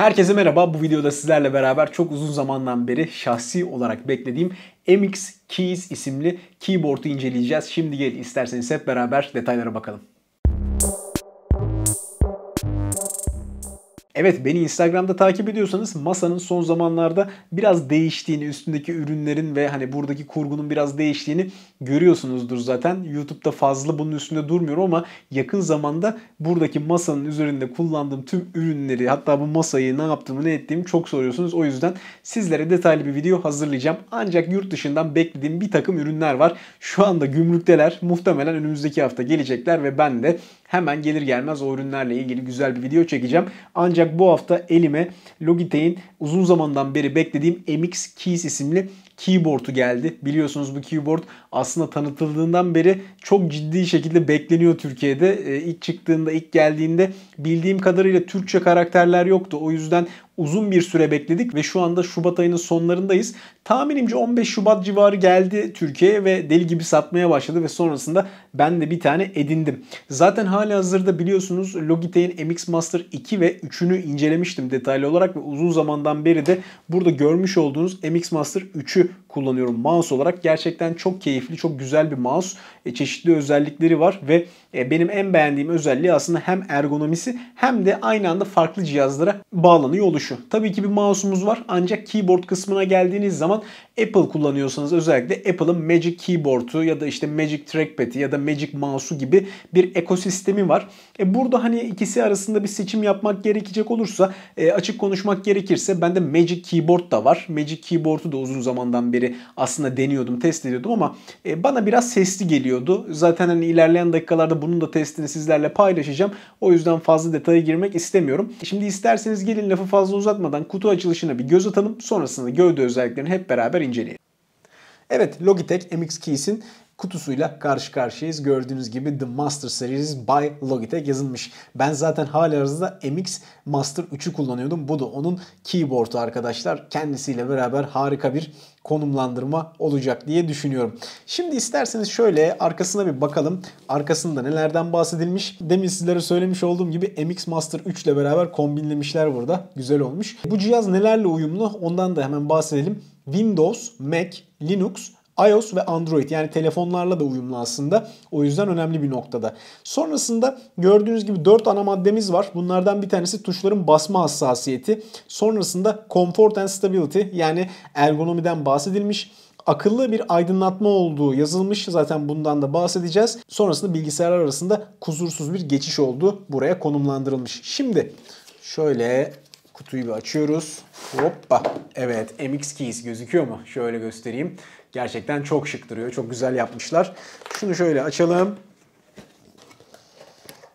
Herkese merhaba. Bu videoda sizlerle beraber çok uzun zamandan beri şahsi olarak beklediğim MX Keys isimli keyboard'u inceleyeceğiz. Şimdi gel isterseniz hep beraber detaylara bakalım. Evet beni Instagram'da takip ediyorsanız masanın son zamanlarda biraz değiştiğini, üstündeki ürünlerin ve hani buradaki kurgunun biraz değiştiğini görüyorsunuzdur zaten. YouTube'da fazla bunun üstünde durmuyor ama yakın zamanda buradaki masanın üzerinde kullandığım tüm ürünleri hatta bu masayı ne yaptığımı ne ettiğimi çok soruyorsunuz. O yüzden sizlere detaylı bir video hazırlayacağım. Ancak yurt dışından beklediğim bir takım ürünler var. Şu anda gümrükteler. Muhtemelen önümüzdeki hafta gelecekler ve ben de hemen gelir gelmez o ürünlerle ilgili güzel bir video çekeceğim. Ancak bu hafta elime Logitech'in uzun zamandan beri beklediğim MX Keys isimli keyboard'u geldi. Biliyorsunuz bu keyboard aslında tanıtıldığından beri çok ciddi şekilde bekleniyor Türkiye'de. E, ilk çıktığında, ilk geldiğinde bildiğim kadarıyla Türkçe karakterler yoktu. O yüzden uzun bir süre bekledik ve şu anda Şubat ayının sonlarındayız. Tahminimce 15 Şubat civarı geldi Türkiye'ye ve deli gibi satmaya başladı ve sonrasında ben de bir tane edindim. Zaten hala hazırda biliyorsunuz Logitech'in MX Master 2 ve 3'ünü incelemiştim detaylı olarak ve uzun zamandan beri de burada görmüş olduğunuz MX Master 3'ü kullanıyorum mouse olarak. Gerçekten çok keyifli, çok güzel bir mouse. E, çeşitli özellikleri var ve e, benim en beğendiğim özelliği aslında hem ergonomisi hem de aynı anda farklı cihazlara bağlanıyor oluşu. Tabii ki bir mouse'umuz var ancak keyboard kısmına geldiğiniz zaman Apple kullanıyorsanız özellikle Apple'ın Magic Keyboard'u ya da işte Magic Trackpad'i ya da Magic Mouse'u gibi bir ekosistemi var. E burada hani ikisi arasında bir seçim yapmak gerekecek olursa e, açık konuşmak gerekirse bende Magic Keyboard da var. Magic Keyboard'u da uzun zamandan beri aslında deniyordum, test ediyordum ama e, bana biraz sesli geliyordu. Zaten hani ilerleyen dakikalarda bunun da testini sizlerle paylaşacağım. O yüzden fazla detaya girmek istemiyorum. Şimdi isterseniz gelin lafı fazla uzatmadan kutu açılışına bir göz atalım. Sonrasında gövde özelliklerini hep beraber inceleyelim. Evet Logitech MX Keys'in kutusuyla karşı karşıyayız. Gördüğünüz gibi The Master Series by Logitech yazılmış. Ben zaten hala arasında MX Master 3'ü kullanıyordum. Bu da onun keyboard'u arkadaşlar. Kendisiyle beraber harika bir konumlandırma olacak diye düşünüyorum. Şimdi isterseniz şöyle arkasına bir bakalım. Arkasında nelerden bahsedilmiş? Demin sizlere söylemiş olduğum gibi MX Master 3 ile beraber kombinlemişler burada. Güzel olmuş. Bu cihaz nelerle uyumlu? Ondan da hemen bahsedelim. Windows, Mac, Linux, iOS ve Android yani telefonlarla da uyumlu aslında. O yüzden önemli bir noktada. Sonrasında gördüğünüz gibi 4 ana maddemiz var. Bunlardan bir tanesi tuşların basma hassasiyeti. Sonrasında comfort and stability yani ergonomiden bahsedilmiş akıllı bir aydınlatma olduğu yazılmış. Zaten bundan da bahsedeceğiz. Sonrasında bilgisayarlar arasında kusursuz bir geçiş olduğu buraya konumlandırılmış. Şimdi şöyle Kutuyu bir açıyoruz. Hoppa. Evet MX Keys gözüküyor mu? Şöyle göstereyim. Gerçekten çok şık duruyor. Çok güzel yapmışlar. Şunu şöyle açalım.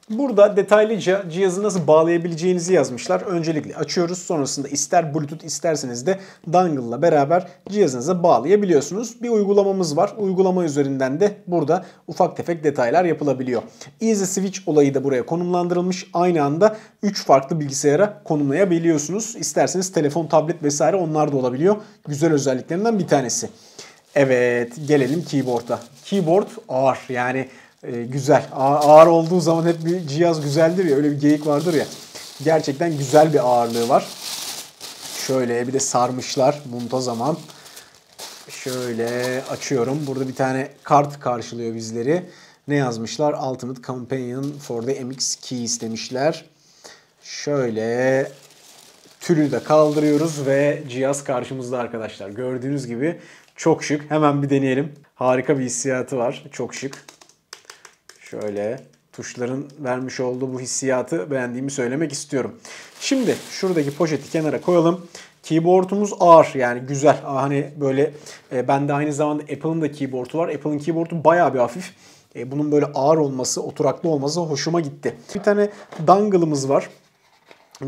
Burada detaylıca cihazı nasıl bağlayabileceğinizi yazmışlar. Öncelikle açıyoruz. Sonrasında ister Bluetooth isterseniz de dongle'la beraber cihazınıza bağlayabiliyorsunuz. Bir uygulamamız var. Uygulama üzerinden de burada ufak tefek detaylar yapılabiliyor. Easy Switch olayı da buraya konumlandırılmış. Aynı anda 3 farklı bilgisayara konumlayabiliyorsunuz. İsterseniz telefon, tablet vesaire onlar da olabiliyor. Güzel özelliklerinden bir tanesi. Evet gelelim keyboard'a. Keyboard ağır yani e, güzel. Ağır olduğu zaman hep bir cihaz güzeldir ya öyle bir geyik vardır ya. Gerçekten güzel bir ağırlığı var. Şöyle bir de sarmışlar zaman. Şöyle açıyorum. Burada bir tane kart karşılıyor bizleri. Ne yazmışlar? Ultimate Companion for the MX Keys demişler. Şöyle tülü de kaldırıyoruz ve cihaz karşımızda arkadaşlar. Gördüğünüz gibi çok şık. Hemen bir deneyelim. Harika bir hissiyatı var. Çok şık. Şöyle tuşların vermiş olduğu bu hissiyatı beğendiğimi söylemek istiyorum. Şimdi şuradaki poşeti kenara koyalım. Keyboard'umuz ağır yani güzel. Hani böyle e, bende aynı zamanda Apple'ın da keyboard'u var. Apple'ın keyboard'u bayağı bir hafif. E, bunun böyle ağır olması, oturaklı olması hoşuma gitti. Bir tane dangle'ımız var.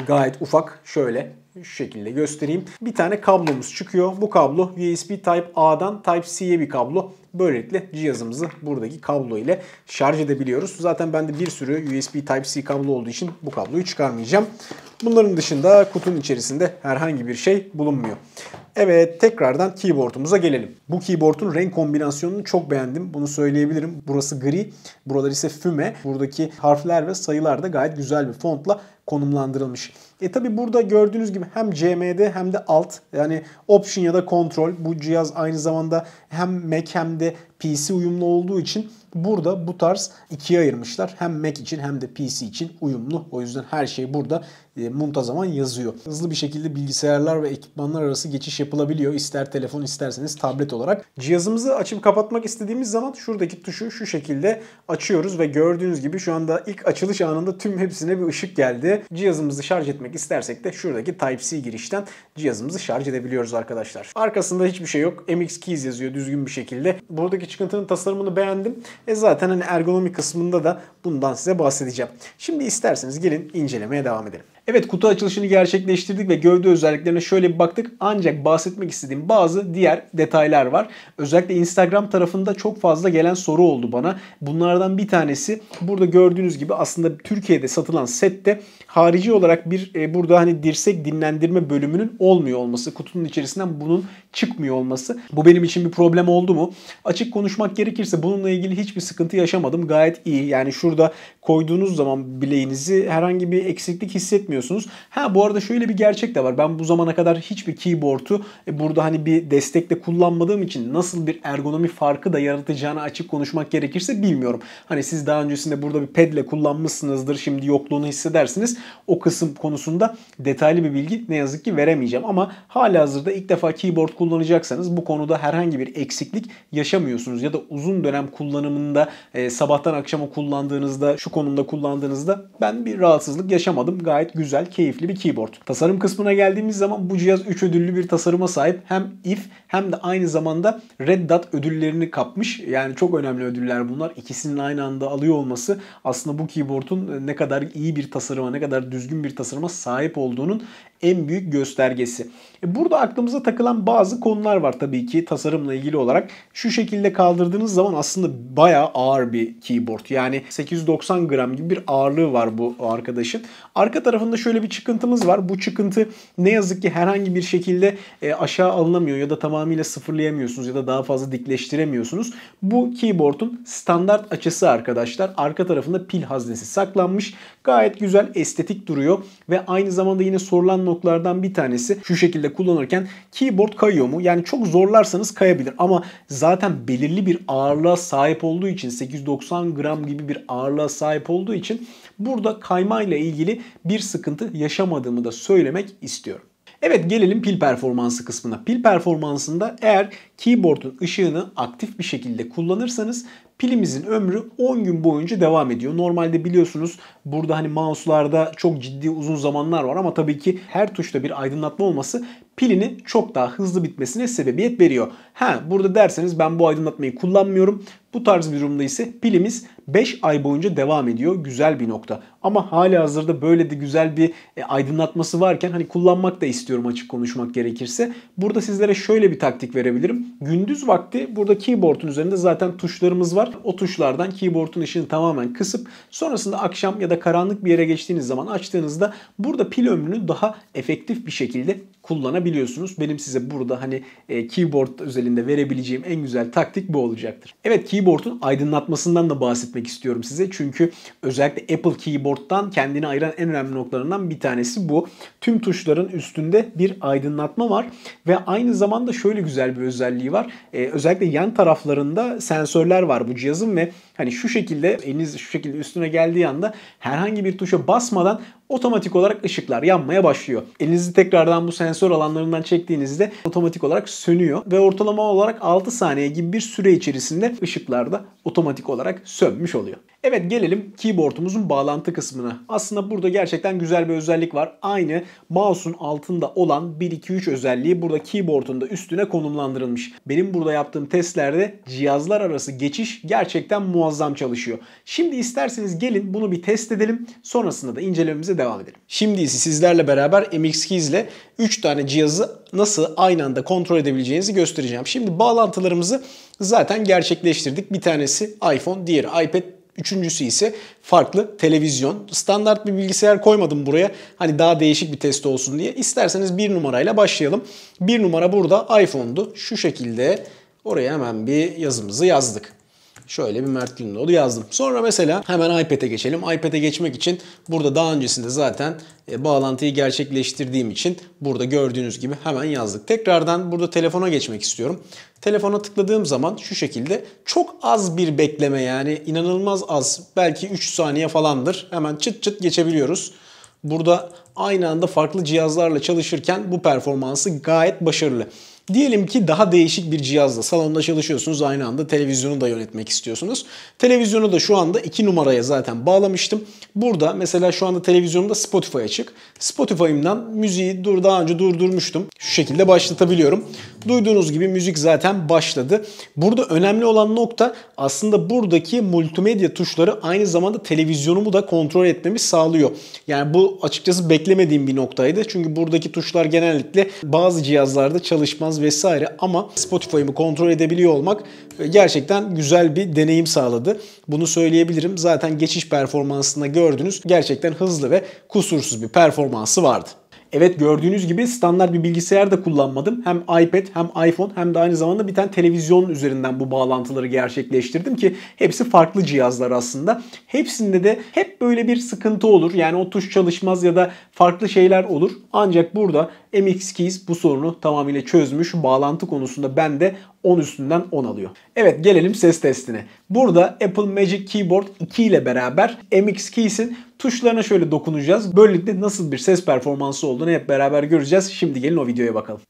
Gayet ufak şöyle şu şekilde göstereyim. Bir tane kablomuz çıkıyor. Bu kablo USB Type A'dan Type C'ye bir kablo. Böylelikle cihazımızı buradaki kablo ile şarj edebiliyoruz. Zaten bende bir sürü USB Type-C kablo olduğu için bu kabloyu çıkarmayacağım. Bunların dışında kutunun içerisinde herhangi bir şey bulunmuyor. Evet tekrardan keyboard'umuza gelelim. Bu keyboard'un renk kombinasyonunu çok beğendim. Bunu söyleyebilirim. Burası gri, buralar ise füme. Buradaki harfler ve sayılar da gayet güzel bir fontla konumlandırılmış. E tabi burada gördüğünüz gibi hem CMD hem de alt yani option ya da control bu cihaz aynı zamanda hem Mac hem de PC uyumlu olduğu için Burada bu tarz ikiye ayırmışlar. Hem Mac için hem de PC için uyumlu. O yüzden her şey burada e, muntazaman yazıyor. Hızlı bir şekilde bilgisayarlar ve ekipmanlar arası geçiş yapılabiliyor. İster telefon isterseniz tablet olarak. Cihazımızı açıp kapatmak istediğimiz zaman şuradaki tuşu şu şekilde açıyoruz ve gördüğünüz gibi şu anda ilk açılış anında tüm hepsine bir ışık geldi. Cihazımızı şarj etmek istersek de şuradaki Type-C girişten cihazımızı şarj edebiliyoruz arkadaşlar. Arkasında hiçbir şey yok. MX Keys yazıyor düzgün bir şekilde. Buradaki çıkıntının tasarımını beğendim. E zaten hani ergonomi kısmında da bundan size bahsedeceğim. Şimdi isterseniz gelin incelemeye devam edelim. Evet kutu açılışını gerçekleştirdik ve gövde özelliklerine şöyle bir baktık. Ancak bahsetmek istediğim bazı diğer detaylar var. Özellikle Instagram tarafında çok fazla gelen soru oldu bana. Bunlardan bir tanesi burada gördüğünüz gibi aslında Türkiye'de satılan sette harici olarak bir e, burada hani dirsek dinlendirme bölümünün olmuyor olması, kutunun içerisinden bunun çıkmıyor olması. Bu benim için bir problem oldu mu? Açık konuşmak gerekirse bununla ilgili hiçbir sıkıntı yaşamadım. Gayet iyi. Yani şurada koyduğunuz zaman bileğinizi herhangi bir eksiklik hissetmiyorsunuz. Ha bu arada şöyle bir gerçek de var. Ben bu zamana kadar hiçbir keyboard'u e, burada hani bir destekle kullanmadığım için nasıl bir ergonomi farkı da yaratacağını açık konuşmak gerekirse bilmiyorum. Hani siz daha öncesinde burada bir pedle kullanmışsınızdır. Şimdi yokluğunu hissedersiniz o kısım konusunda detaylı bir bilgi ne yazık ki veremeyeceğim. Ama hala hazırda ilk defa keyboard kullanacaksanız bu konuda herhangi bir eksiklik yaşamıyorsunuz. Ya da uzun dönem kullanımında e, sabahtan akşama kullandığınızda şu konumda kullandığınızda ben bir rahatsızlık yaşamadım. Gayet güzel, keyifli bir keyboard. Tasarım kısmına geldiğimiz zaman bu cihaz 3 ödüllü bir tasarıma sahip. Hem if hem de aynı zamanda Red Dot ödüllerini kapmış. Yani çok önemli ödüller bunlar. İkisinin aynı anda alıyor olması aslında bu keyboard'un e, ne kadar iyi bir tasarıma, ne kadar kadar düzgün bir tasarıma sahip olduğunun en büyük göstergesi. E, burada aklımıza takılan bazı konular var tabii ki tasarımla ilgili olarak. Şu şekilde kaldırdığınız zaman aslında bayağı ağır bir keyboard. Yani 890 gram gibi bir ağırlığı var bu arkadaşın. Arka tarafında şöyle bir çıkıntımız var. Bu çıkıntı ne yazık ki herhangi bir şekilde e, aşağı alınamıyor ya da tamamıyla sıfırlayamıyorsunuz ya da daha fazla dikleştiremiyorsunuz. Bu keyboard'un standart açısı arkadaşlar. Arka tarafında pil haznesi saklanmış. Gayet güzel estetik duruyor ve aynı zamanda yine sorulan noktalardan bir tanesi şu şekilde kullanırken keyboard kayıyor mu? Yani çok zorlarsanız kayabilir ama zaten belirli bir ağırlığa sahip olduğu için 890 gram gibi bir ağırlığa sahip olduğu için burada kaymayla ilgili bir sıkıntı yaşamadığımı da söylemek istiyorum. Evet gelelim pil performansı kısmına. Pil performansında eğer keyboard'un ışığını aktif bir şekilde kullanırsanız Pilimizin ömrü 10 gün boyunca devam ediyor. Normalde biliyorsunuz burada hani mouse'larda çok ciddi uzun zamanlar var ama tabii ki her tuşta bir aydınlatma olması pilini çok daha hızlı bitmesine sebebiyet veriyor. Ha burada derseniz ben bu aydınlatmayı kullanmıyorum. Bu tarz bir durumda ise pilimiz 5 ay boyunca devam ediyor. Güzel bir nokta. Ama hali hazırda böyle de güzel bir e, aydınlatması varken hani kullanmak da istiyorum açık konuşmak gerekirse. Burada sizlere şöyle bir taktik verebilirim. Gündüz vakti burada keyboard'un üzerinde zaten tuşlarımız var var. O tuşlardan keyboard'un ışığını tamamen kısıp sonrasında akşam ya da karanlık bir yere geçtiğiniz zaman açtığınızda burada pil ömrünü daha efektif bir şekilde kullanabiliyorsunuz. Benim size burada hani e, keyboard özelinde verebileceğim en güzel taktik bu olacaktır. Evet keyboard'un aydınlatmasından da bahsetmek istiyorum size. Çünkü özellikle Apple keyboard'dan kendini ayıran en önemli noktalarından bir tanesi bu. Tüm tuşların üstünde bir aydınlatma var ve aynı zamanda şöyle güzel bir özelliği var. E, özellikle yan taraflarında sensörler var bu cihazın ve Hani şu şekilde eliniz şu şekilde üstüne geldiği anda herhangi bir tuşa basmadan otomatik olarak ışıklar yanmaya başlıyor. Elinizi tekrardan bu sensör alanlarından çektiğinizde otomatik olarak sönüyor ve ortalama olarak 6 saniye gibi bir süre içerisinde ışıklar da otomatik olarak sönmüş oluyor. Evet gelelim keyboard'umuzun bağlantı kısmına. Aslında burada gerçekten güzel bir özellik var. Aynı mouse'un altında olan 1 2 3 özelliği burada keyboard'un da üstüne konumlandırılmış. Benim burada yaptığım testlerde cihazlar arası geçiş gerçekten muazzam çalışıyor. Şimdi isterseniz gelin bunu bir test edelim. Sonrasında da incelememize devam edelim. Şimdi ise sizlerle beraber MX Keys ile 3 tane cihazı nasıl aynı anda kontrol edebileceğinizi göstereceğim. Şimdi bağlantılarımızı zaten gerçekleştirdik. Bir tanesi iPhone, diğeri iPad, Üçüncüsü ise farklı televizyon. Standart bir bilgisayar koymadım buraya. Hani daha değişik bir test olsun diye. İsterseniz bir numarayla başlayalım. Bir numara burada iPhone'du. Şu şekilde oraya hemen bir yazımızı yazdık. Şöyle bir Mert Gündoğdu yazdım. Sonra mesela hemen iPad'e geçelim. iPad'e geçmek için burada daha öncesinde zaten e, bağlantıyı gerçekleştirdiğim için burada gördüğünüz gibi hemen yazdık. Tekrardan burada telefona geçmek istiyorum. Telefona tıkladığım zaman şu şekilde çok az bir bekleme yani inanılmaz az belki 3 saniye falandır. Hemen çıt çıt geçebiliyoruz. Burada aynı anda farklı cihazlarla çalışırken bu performansı gayet başarılı. Diyelim ki daha değişik bir cihazla salonda çalışıyorsunuz aynı anda televizyonu da yönetmek istiyorsunuz. Televizyonu da şu anda 2 numaraya zaten bağlamıştım. Burada mesela şu anda televizyonumda Spotify açık. Spotify'mdan müziği dur daha önce durdurmuştum. Şu şekilde başlatabiliyorum. Duyduğunuz gibi müzik zaten başladı. Burada önemli olan nokta aslında buradaki multimedya tuşları aynı zamanda televizyonumu da kontrol etmemi sağlıyor. Yani bu açıkçası beklemediğim bir noktaydı. Çünkü buradaki tuşlar genellikle bazı cihazlarda çalışmaz olmaz vesaire ama Spotify'ımı kontrol edebiliyor olmak e, gerçekten güzel bir deneyim sağladı. Bunu söyleyebilirim. Zaten geçiş performansında gördünüz. Gerçekten hızlı ve kusursuz bir performansı vardı. Evet gördüğünüz gibi standart bir bilgisayar da kullanmadım. Hem iPad hem iPhone hem de aynı zamanda bir tane televizyon üzerinden bu bağlantıları gerçekleştirdim ki hepsi farklı cihazlar aslında. Hepsinde de hep böyle bir sıkıntı olur. Yani o tuş çalışmaz ya da farklı şeyler olur. Ancak burada MX Keys bu sorunu tamamıyla çözmüş. Bağlantı konusunda ben de 10 üstünden 10 alıyor. Evet gelelim ses testine. Burada Apple Magic Keyboard 2 ile beraber MX Keys'in tuşlarına şöyle dokunacağız. Böylelikle nasıl bir ses performansı olduğunu hep beraber göreceğiz. Şimdi gelin o videoya bakalım.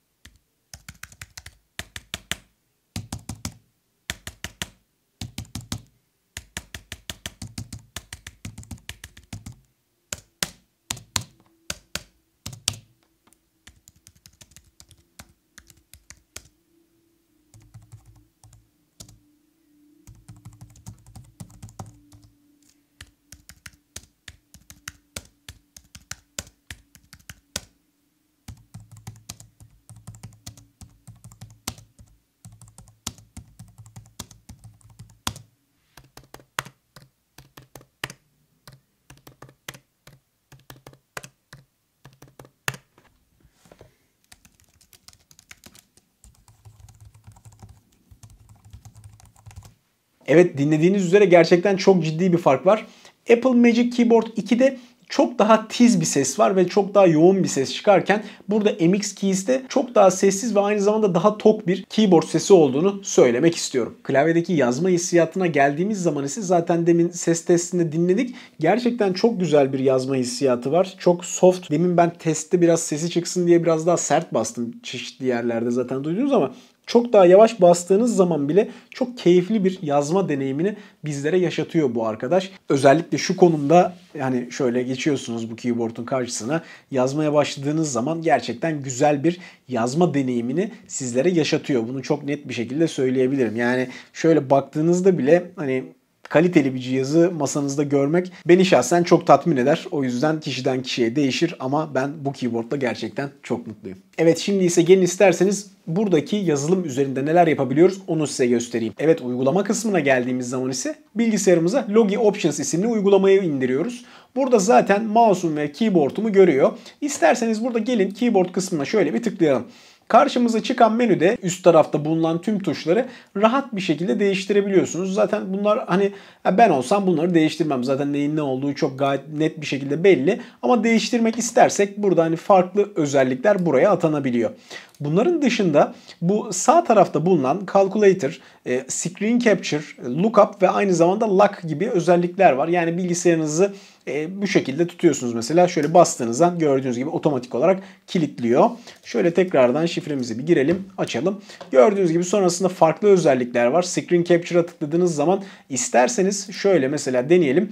Evet dinlediğiniz üzere gerçekten çok ciddi bir fark var. Apple Magic Keyboard 2'de çok daha tiz bir ses var ve çok daha yoğun bir ses çıkarken burada MX Keys'te çok daha sessiz ve aynı zamanda daha tok bir keyboard sesi olduğunu söylemek istiyorum. Klavyedeki yazma hissiyatına geldiğimiz zaman ise zaten demin ses testinde dinledik. Gerçekten çok güzel bir yazma hissiyatı var. Çok soft. Demin ben testte biraz sesi çıksın diye biraz daha sert bastım çeşitli yerlerde zaten duydunuz ama çok daha yavaş bastığınız zaman bile çok keyifli bir yazma deneyimini bizlere yaşatıyor bu arkadaş. Özellikle şu konumda yani şöyle geçiyorsunuz bu keyboard'un karşısına yazmaya başladığınız zaman gerçekten güzel bir yazma deneyimini sizlere yaşatıyor. Bunu çok net bir şekilde söyleyebilirim. Yani şöyle baktığınızda bile hani kaliteli bir cihazı masanızda görmek beni şahsen çok tatmin eder. O yüzden kişiden kişiye değişir ama ben bu keyboardla gerçekten çok mutluyum. Evet şimdi ise gelin isterseniz buradaki yazılım üzerinde neler yapabiliyoruz onu size göstereyim. Evet uygulama kısmına geldiğimiz zaman ise bilgisayarımıza Logi Options isimli uygulamayı indiriyoruz. Burada zaten mouse'um ve keyboard'umu görüyor. İsterseniz burada gelin keyboard kısmına şöyle bir tıklayalım. Karşımıza çıkan menüde üst tarafta bulunan tüm tuşları rahat bir şekilde değiştirebiliyorsunuz. Zaten bunlar hani ben olsam bunları değiştirmem. Zaten neyin ne olduğu çok gayet net bir şekilde belli. Ama değiştirmek istersek burada hani farklı özellikler buraya atanabiliyor. Bunların dışında bu sağ tarafta bulunan calculator, e, screen capture, e, lookup ve aynı zamanda lock gibi özellikler var. Yani bilgisayarınızı e, bu şekilde tutuyorsunuz mesela. Şöyle bastığınızda gördüğünüz gibi otomatik olarak kilitliyor. Şöyle tekrardan şifremizi bir girelim, açalım. Gördüğünüz gibi sonrasında farklı özellikler var. Screen Capture'a tıkladığınız zaman isterseniz şöyle mesela deneyelim.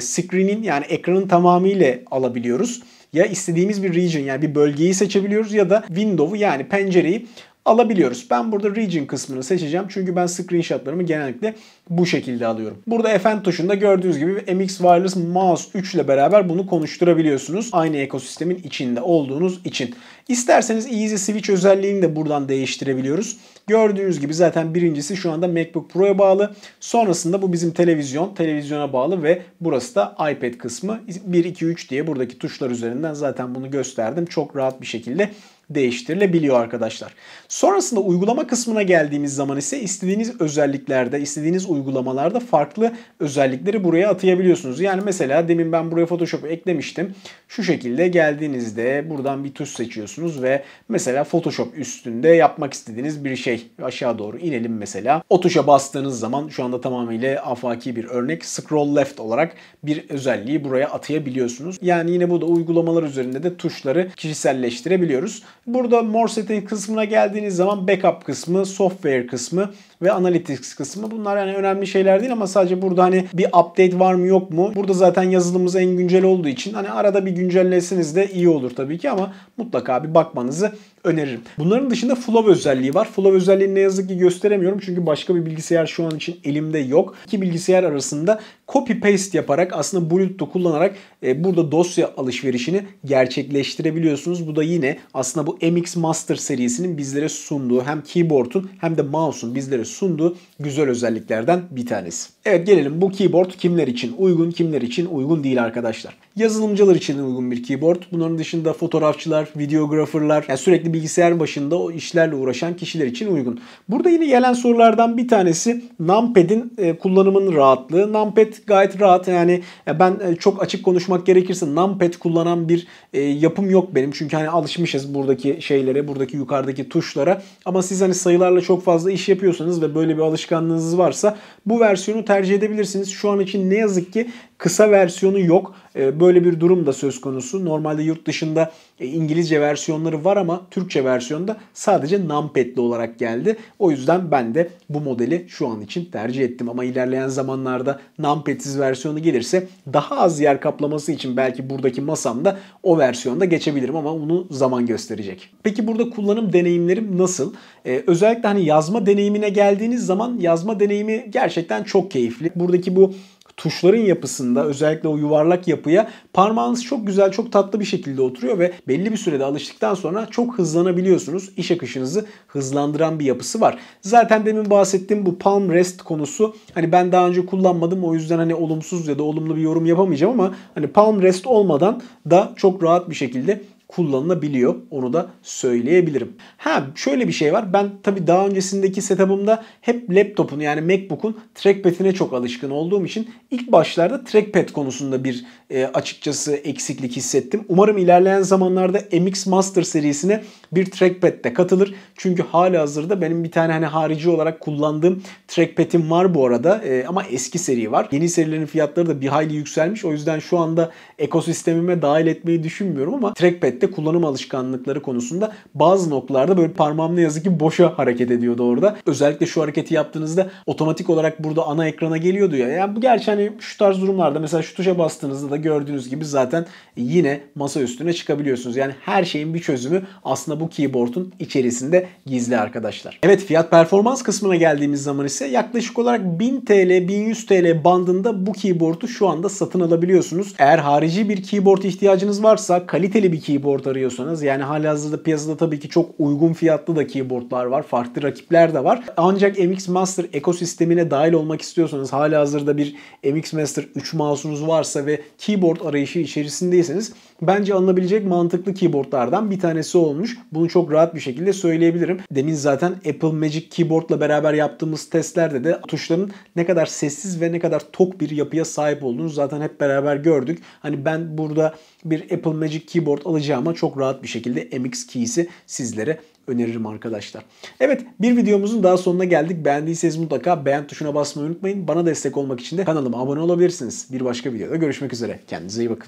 screen'in yani ekranın tamamıyla alabiliyoruz ya istediğimiz bir region yani bir bölgeyi seçebiliyoruz ya da window'u yani pencereyi alabiliyoruz. Ben burada region kısmını seçeceğim. Çünkü ben screenshotlarımı genellikle bu şekilde alıyorum. Burada FN tuşunda gördüğünüz gibi MX Wireless Mouse 3 ile beraber bunu konuşturabiliyorsunuz. Aynı ekosistemin içinde olduğunuz için. İsterseniz Easy Switch özelliğini de buradan değiştirebiliyoruz. Gördüğünüz gibi zaten birincisi şu anda MacBook Pro'ya bağlı. Sonrasında bu bizim televizyon, televizyona bağlı ve burası da iPad kısmı. 1, 2, 3 diye buradaki tuşlar üzerinden zaten bunu gösterdim. Çok rahat bir şekilde değiştirilebiliyor arkadaşlar. Sonrasında uygulama kısmına geldiğimiz zaman ise istediğiniz özelliklerde, istediğiniz uygulamalarda farklı özellikleri buraya atayabiliyorsunuz. Yani mesela demin ben buraya Photoshop'u eklemiştim. Şu şekilde geldiğinizde buradan bir tuş seçiyorsunuz ve mesela Photoshop üstünde yapmak istediğiniz bir şey. Aşağı doğru inelim mesela. O tuşa bastığınız zaman şu anda tamamıyla afaki bir örnek scroll left olarak bir özelliği buraya atayabiliyorsunuz. Yani yine bu da uygulamalar üzerinde de tuşları kişiselleştirebiliyoruz. Burada more setting kısmına geldiğiniz zaman backup kısmı, software kısmı ve Analytics kısmı. Bunlar yani önemli şeyler değil ama sadece burada hani bir update var mı yok mu? Burada zaten yazılımımız en güncel olduğu için hani arada bir güncellesiniz de iyi olur tabii ki ama mutlaka bir bakmanızı öneririm. Bunların dışında Flow özelliği var. Flow özelliğini ne yazık ki gösteremiyorum çünkü başka bir bilgisayar şu an için elimde yok. İki bilgisayar arasında copy paste yaparak aslında Bluetooth'u kullanarak e, burada dosya alışverişini gerçekleştirebiliyorsunuz. Bu da yine aslında bu MX Master serisinin bizlere sunduğu hem keyboard'un hem de mouse'un bizlere sunduğu güzel özelliklerden bir tanesi. Evet gelelim bu keyboard kimler için uygun kimler için uygun değil arkadaşlar yazılımcılar için uygun bir keyboard. Bunların dışında fotoğrafçılar, videograferlar, yani sürekli bilgisayar başında o işlerle uğraşan kişiler için uygun. Burada yine gelen sorulardan bir tanesi numpad'in e, kullanımının rahatlığı. Numpad gayet rahat yani e, ben e, çok açık konuşmak gerekirse numpad kullanan bir e, yapım yok benim. Çünkü hani alışmışız buradaki şeylere, buradaki yukarıdaki tuşlara. Ama siz hani sayılarla çok fazla iş yapıyorsanız ve böyle bir alışkanlığınız varsa bu versiyonu tercih edebilirsiniz. Şu an için ne yazık ki Kısa versiyonu yok. E, böyle bir durum da söz konusu. Normalde yurt dışında e, İngilizce versiyonları var ama Türkçe versiyonda sadece numped'li olarak geldi. O yüzden ben de bu modeli şu an için tercih ettim. Ama ilerleyen zamanlarda numpad'siz versiyonu gelirse daha az yer kaplaması için belki buradaki masamda o versiyonda geçebilirim ama onu zaman gösterecek. Peki burada kullanım deneyimlerim nasıl? Ee, özellikle hani yazma deneyimine geldiğiniz zaman yazma deneyimi gerçekten çok keyifli. Buradaki bu tuşların yapısında özellikle o yuvarlak yapıya parmağınız çok güzel, çok tatlı bir şekilde oturuyor ve belli bir sürede alıştıktan sonra çok hızlanabiliyorsunuz. İş akışınızı hızlandıran bir yapısı var. Zaten demin bahsettiğim bu palm rest konusu hani ben daha önce kullanmadım o yüzden hani olumsuz ya da olumlu bir yorum yapamayacağım ama hani palm rest olmadan da çok rahat bir şekilde kullanılabiliyor. Onu da söyleyebilirim. Ha şöyle bir şey var. Ben tabii daha öncesindeki setup'ımda hep laptopun yani MacBook'un trackpad'ine çok alışkın olduğum için ilk başlarda trackpad konusunda bir e, açıkçası eksiklik hissettim. Umarım ilerleyen zamanlarda MX Master serisine bir trackpad de katılır. Çünkü hali hazırda benim bir tane hani harici olarak kullandığım trackpad'im var bu arada. E, ama eski seri var. Yeni serilerin fiyatları da bir hayli yükselmiş. O yüzden şu anda ekosistemime dahil etmeyi düşünmüyorum ama trackpad özellikle kullanım alışkanlıkları konusunda bazı noktalarda böyle parmağım ne yazık ki boşa hareket ediyordu orada. Özellikle şu hareketi yaptığınızda otomatik olarak burada ana ekrana geliyordu ya. Yani bu gerçi hani şu tarz durumlarda mesela şu tuşa bastığınızda da gördüğünüz gibi zaten yine masa üstüne çıkabiliyorsunuz. Yani her şeyin bir çözümü aslında bu keyboard'un içerisinde gizli arkadaşlar. Evet fiyat performans kısmına geldiğimiz zaman ise yaklaşık olarak 1000 TL 1100 TL bandında bu keyboard'u şu anda satın alabiliyorsunuz. Eğer harici bir keyboard ihtiyacınız varsa kaliteli bir keyboard keyboard arıyorsanız yani hali hazırda piyasada tabii ki çok uygun fiyatlı da keyboardlar var. Farklı rakipler de var. Ancak MX Master ekosistemine dahil olmak istiyorsanız hali hazırda bir MX Master 3 mouse'unuz varsa ve keyboard arayışı içerisindeyseniz bence alınabilecek mantıklı keyboardlardan bir tanesi olmuş. Bunu çok rahat bir şekilde söyleyebilirim. Demin zaten Apple Magic Keyboard'la beraber yaptığımız testlerde de tuşların ne kadar sessiz ve ne kadar tok bir yapıya sahip olduğunu zaten hep beraber gördük. Hani ben burada bir Apple Magic Keyboard alacağıma çok rahat bir şekilde MX Keys'i sizlere öneririm arkadaşlar. Evet bir videomuzun daha sonuna geldik. Beğendiyseniz mutlaka beğen tuşuna basmayı unutmayın. Bana destek olmak için de kanalıma abone olabilirsiniz. Bir başka videoda görüşmek üzere. Kendinize iyi bakın.